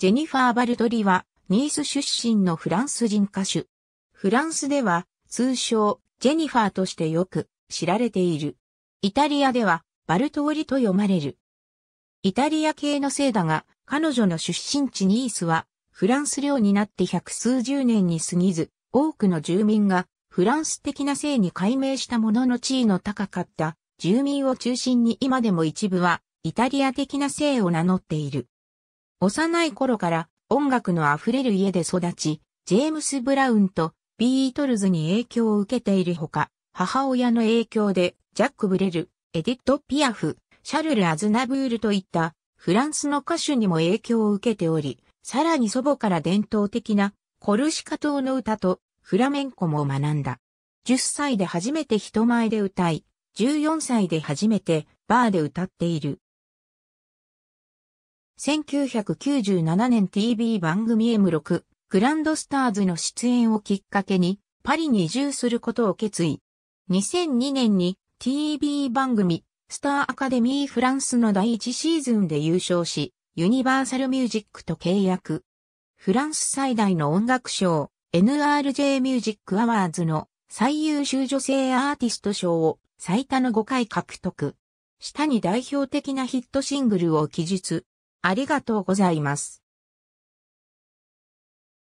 ジェニファー・バルトリは、ニース出身のフランス人歌手。フランスでは、通称、ジェニファーとしてよく知られている。イタリアでは、バルトーリと読まれる。イタリア系のせいだが、彼女の出身地ニースは、フランス領になって百数十年に過ぎず、多くの住民がフランス的な性に改名したものの地位の高かった住民を中心に今でも一部はイタリア的な性を名乗っている。幼い頃から音楽の溢れる家で育ち、ジェームス・ブラウンとビートルズに影響を受けているほか、母親の影響でジャック・ブレル、エディット・ピアフ、シャルル・アズナブールといったフランスの歌手にも影響を受けており、さらに祖母から伝統的なコルシカ島の歌とフラメンコも学んだ。10歳で初めて人前で歌い、14歳で初めてバーで歌っている。1997年 TV 番組 M6 グランドスターズの出演をきっかけにパリに移住することを決意。2002年に TV 番組スターアカデミーフランスの第1シーズンで優勝し、ユニバーサルミュージックと契約。フランス最大の音楽賞 NRJ ミュージックアワーズの最優秀女性アーティスト賞を最多の5回獲得。下に代表的なヒットシングルを記述。ありがとうございます。